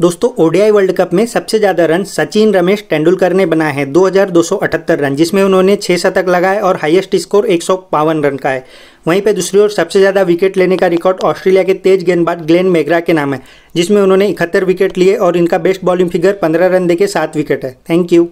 दोस्तों ODI world cup में सबसे ज़्यादा रन सचिन रमेश तेंदुलकर ने बनाए हैं 2278 रन जिसमें उन्होंने छः शतक लगाए और हाईएस्ट स्कोर एक रन का है वहीं पे दूसरी ओर सबसे ज़्यादा विकेट लेने का रिकॉर्ड ऑस्ट्रेलिया के तेज गेंदबाज ग्लेन मेगरा के नाम है जिसमें उन्होंने इकहत्तर विकेट लिए और इनका बेस्ट बॉलिंग फिगर पंद्रह रन दे सात विकेट है थैंक यू